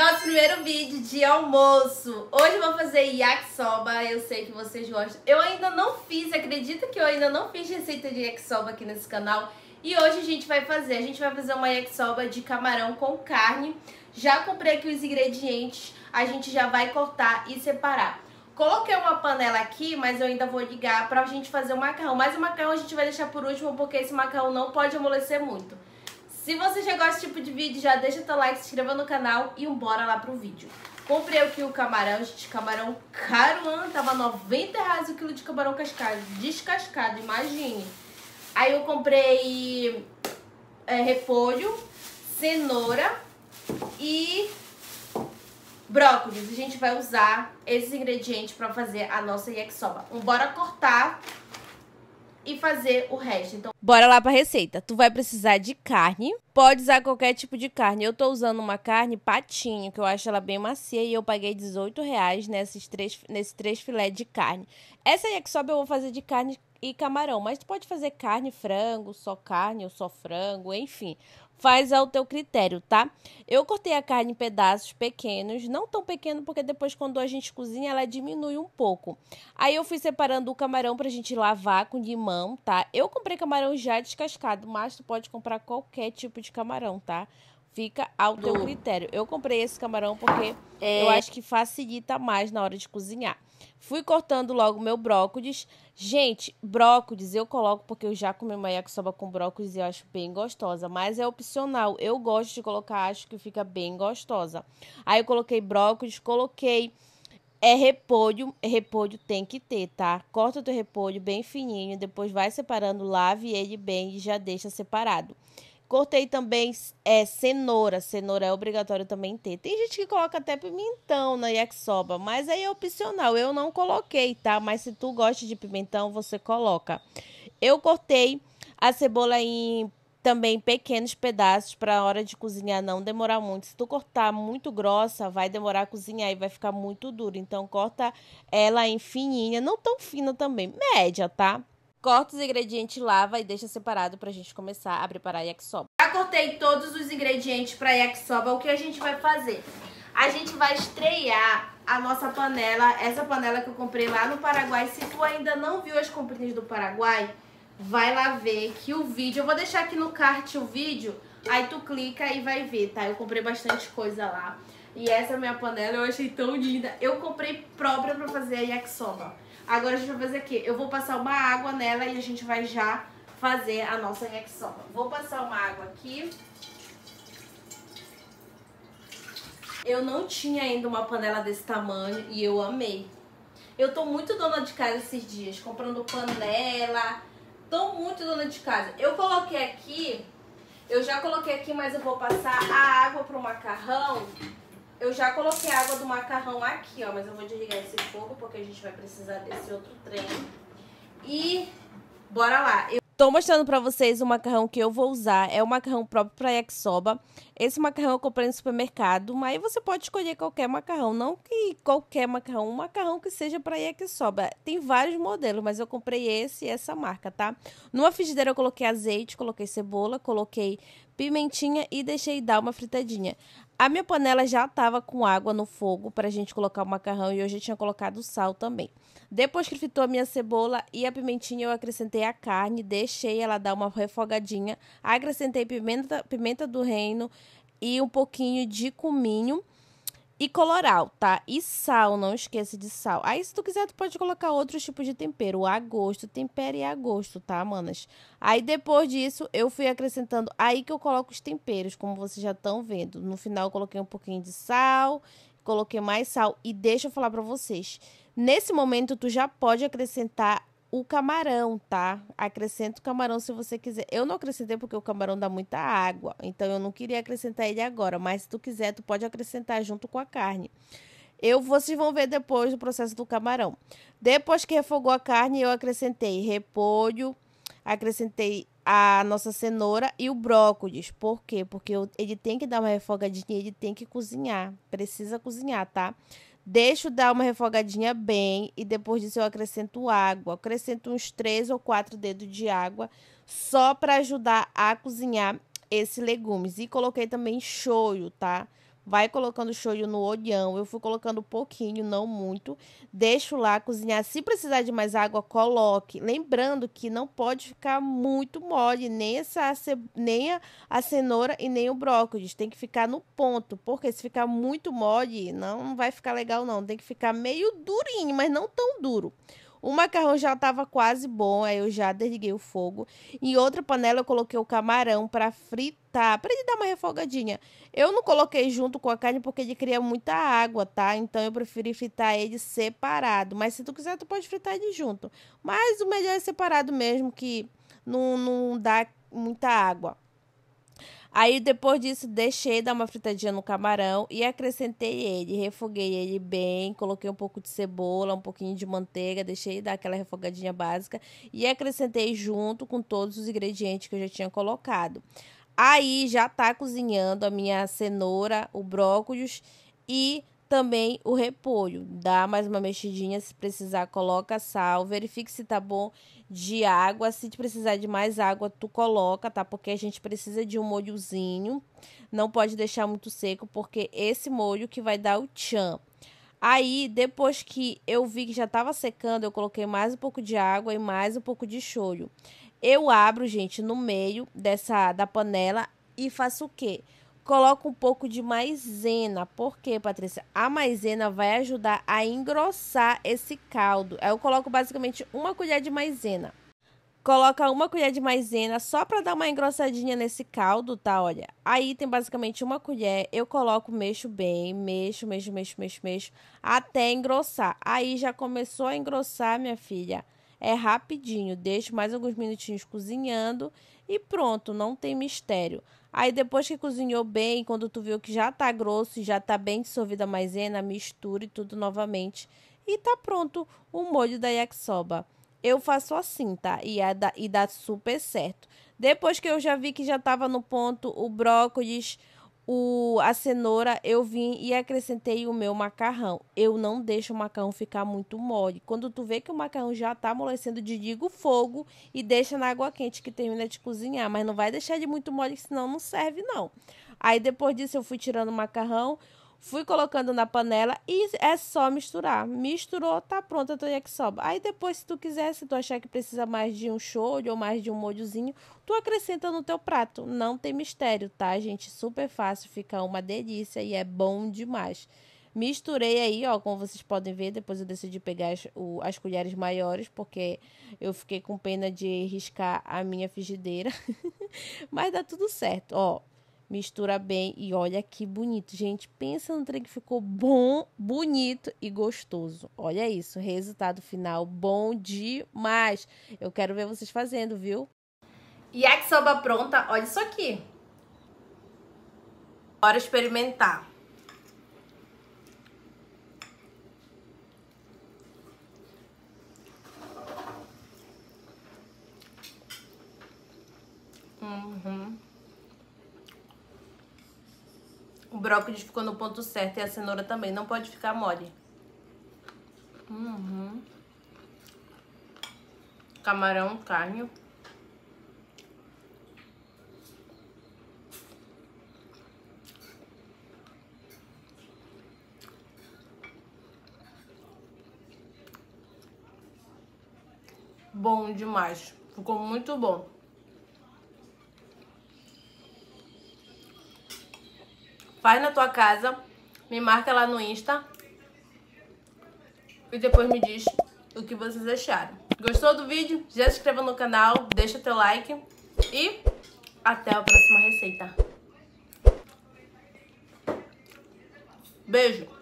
Nosso primeiro vídeo de almoço. Hoje eu vou fazer yakisoba, eu sei que vocês gostam. Eu ainda não fiz, acredita que eu ainda não fiz receita de yakisoba aqui nesse canal. E hoje a gente vai fazer, a gente vai fazer uma yakisoba de camarão com carne. Já comprei aqui os ingredientes, a gente já vai cortar e separar. Coloquei uma panela aqui, mas eu ainda vou ligar pra gente fazer o macarrão. Mas o macarrão a gente vai deixar por último, porque esse macarrão não pode amolecer muito. Se você já gosta desse tipo de vídeo, já deixa teu like, se inscreva no canal e bora lá pro vídeo. Comprei aqui o camarão, gente, camarão caruan, tava 90 reais o quilo de camarão cascado, descascado, imagine. Aí eu comprei é, repolho, cenoura e brócolis. A gente vai usar esses ingredientes para fazer a nossa yakisoba. um bora cortar e fazer o resto. Então, bora lá para receita. Tu vai precisar de carne. Pode usar qualquer tipo de carne. Eu tô usando uma carne patinho, que eu acho ela bem macia e eu paguei 18 reais nesses três, nesse três filé de carne. Essa aí é que sobe eu vou fazer de carne e camarão. Mas tu pode fazer carne, frango, só carne ou só frango, enfim. Faz ao teu critério, tá? Eu cortei a carne em pedaços pequenos, não tão pequeno, porque depois quando a gente cozinha ela diminui um pouco. Aí eu fui separando o camarão pra gente lavar com limão, tá? Eu comprei camarão já descascado, mas tu pode comprar qualquer tipo de camarão, tá? Fica ao teu critério. Eu comprei esse camarão porque é... eu acho que facilita mais na hora de cozinhar. Fui cortando logo meu brócolis. Gente, brócolis eu coloco porque eu já comi uma yakisoba com brócolis e eu acho bem gostosa. Mas é opcional. Eu gosto de colocar, acho que fica bem gostosa. Aí eu coloquei brócolis, coloquei é repolho. É repolho tem que ter, tá? Corta o teu repolho bem fininho, depois vai separando, lave ele bem e já deixa separado. Cortei também é, cenoura. Cenoura é obrigatório também ter. Tem gente que coloca até pimentão na yakisoba, mas aí é opcional. Eu não coloquei, tá? Mas se tu gosta de pimentão, você coloca. Eu cortei a cebola em também pequenos pedaços para a hora de cozinhar não demorar muito. Se tu cortar muito grossa, vai demorar a cozinhar e vai ficar muito duro. Então corta ela em fininha, não tão fina também, média, tá? Corta os ingredientes, lava e deixa separado pra gente começar a preparar a yakisoba. Já cortei todos os ingredientes pra yakisoba. O que a gente vai fazer? A gente vai estrear a nossa panela, essa panela que eu comprei lá no Paraguai. Se tu ainda não viu as comprinhas do Paraguai, vai lá ver que o vídeo... Eu vou deixar aqui no cart o vídeo, aí tu clica e vai ver, tá? Eu comprei bastante coisa lá. E essa minha panela eu achei tão linda. Eu comprei própria pra fazer a yakisoba. Agora a gente vai fazer aqui. Eu vou passar uma água nela e a gente vai já fazer a nossa rexona. Vou passar uma água aqui. Eu não tinha ainda uma panela desse tamanho e eu amei. Eu tô muito dona de casa esses dias, comprando panela. Tô muito dona de casa. Eu coloquei aqui, eu já coloquei aqui, mas eu vou passar a água pro macarrão eu já coloquei a água do macarrão aqui, ó, mas eu vou desligar esse fogo porque a gente vai precisar desse outro trem. E bora lá. Eu... Tô mostrando pra vocês o macarrão que eu vou usar, é o macarrão próprio pra yakisoba. Esse macarrão eu comprei no supermercado, mas você pode escolher qualquer macarrão, não que qualquer macarrão, um macarrão que seja pra yakisoba. Tem vários modelos, mas eu comprei esse e essa marca, tá? Numa frigideira eu coloquei azeite, coloquei cebola, coloquei pimentinha e deixei dar uma fritadinha. A minha panela já estava com água no fogo para a gente colocar o macarrão e hoje eu tinha colocado sal também. Depois que fritou a minha cebola e a pimentinha, eu acrescentei a carne, deixei ela dar uma refogadinha, acrescentei pimenta, pimenta do reino e um pouquinho de cominho e coloral, tá? E sal, não esqueça de sal. Aí, se tu quiser, tu pode colocar outro tipo de tempero. A gosto, tempera e a gosto, tá, manas? Aí, depois disso, eu fui acrescentando. Aí que eu coloco os temperos, como vocês já estão vendo. No final, eu coloquei um pouquinho de sal, coloquei mais sal. E deixa eu falar pra vocês. Nesse momento, tu já pode acrescentar o camarão, tá? Acrescenta o camarão se você quiser. Eu não acrescentei porque o camarão dá muita água, então eu não queria acrescentar ele agora, mas se tu quiser, tu pode acrescentar junto com a carne. Eu vocês vão ver depois o processo do camarão. Depois que refogou a carne, eu acrescentei repolho, acrescentei a nossa cenoura e o brócolis. Por quê? Porque ele tem que dar uma refogadinha, ele tem que cozinhar. Precisa cozinhar, tá? Deixo dar uma refogadinha bem e depois disso eu acrescento água. Acrescento uns 3 ou 4 dedos de água só para ajudar a cozinhar esse legumes. E coloquei também shoyu, tá? vai colocando shoyu no olhão. Eu fui colocando pouquinho, não muito. Deixo lá cozinhar. Se precisar de mais água, coloque. Lembrando que não pode ficar muito mole, nem, essa, nem a, cenoura e nem o brócolis. Tem que ficar no ponto, porque se ficar muito mole, não, não vai ficar legal, não. Tem que ficar meio durinho, mas não tão duro. O macarrão já estava quase bom, aí eu já desliguei o fogo. Em outra panela eu coloquei o camarão para fritar, para ele dar uma refogadinha. Eu não coloquei junto com a carne porque ele cria muita água, tá? Então eu preferi fritar ele separado. Mas se tu quiser, tu pode fritar ele junto. Mas o melhor é separado mesmo, que não, não dá muita água. Aí depois disso deixei dar uma fritadinha no camarão e acrescentei ele, refoguei ele bem, coloquei um pouco de cebola, um pouquinho de manteiga, deixei dar aquela refogadinha básica e acrescentei junto com todos os ingredientes que eu já tinha colocado. Aí já tá cozinhando a minha cenoura, o brócolis e também o repolho. Dá mais uma mexidinha se precisar, coloca sal, verifique se tá bom de água. Se precisar de mais água, tu coloca, tá? Porque a gente precisa de um molhozinho. Não pode deixar muito seco, porque esse molho que vai dar o tchan. Aí, depois que eu vi que já tava secando, eu coloquei mais um pouco de água e mais um pouco de shoyu. Eu abro, gente, no meio dessa da panela e faço o quê? Coloca um pouco de maisena. Por quê, Patrícia? A maisena vai ajudar a engrossar esse caldo. Eu coloco basicamente uma colher de maisena. Coloca uma colher de maisena só para dar uma engrossadinha nesse caldo, tá? Olha, aí tem basicamente uma colher. Eu coloco, mexo bem, mexo, mexo, mexo, mexo, mexo, até engrossar. Aí já começou a engrossar, minha filha. É rapidinho, deixo mais alguns minutinhos cozinhando e pronto, não tem mistério. Aí depois que cozinhou bem, quando tu viu que já tá grosso e já tá bem dissolvida a maisena, misture tudo novamente e tá pronto o molho da yakisoba. Eu faço assim, tá? E, é da, e dá super certo. Depois que eu já vi que já tava no ponto o brócolis, o, a cenoura, eu vim e acrescentei o meu macarrão. Eu não deixo o macarrão ficar muito mole. Quando tu vê que o macarrão já tá amolecendo, desliga o fogo e deixa na água quente que termina de cozinhar. Mas não vai deixar de muito mole, senão não serve, não. Aí depois disso eu fui tirando o macarrão. Fui colocando na panela e é só misturar. Misturou, tá pronta a tua yakisoba. Aí depois, se tu quiser, se tu achar que precisa mais de um de ou mais de um molhozinho, tu acrescenta no teu prato. Não tem mistério, tá, gente? Super fácil, fica uma delícia e é bom demais. Misturei aí, ó, como vocês podem ver, depois eu decidi pegar as, o, as colheres maiores, porque eu fiquei com pena de riscar a minha frigideira. Mas dá tudo certo, ó mistura bem e olha que bonito. Gente, pensa no trem que ficou bom, bonito e gostoso. Olha isso, resultado final bom demais. Eu quero ver vocês fazendo, viu? e a soba pronta, olha isso aqui. Bora experimentar. Uhum. O brócolis ficou no ponto certo e a cenoura também. Não pode ficar mole. Uhum. Camarão, carne. Bom demais. Ficou muito bom. Faz na tua casa, me marca lá no Insta e depois me diz o que vocês acharam. Gostou do vídeo? Já se inscreva no canal, deixa teu like e até a próxima receita. Beijo!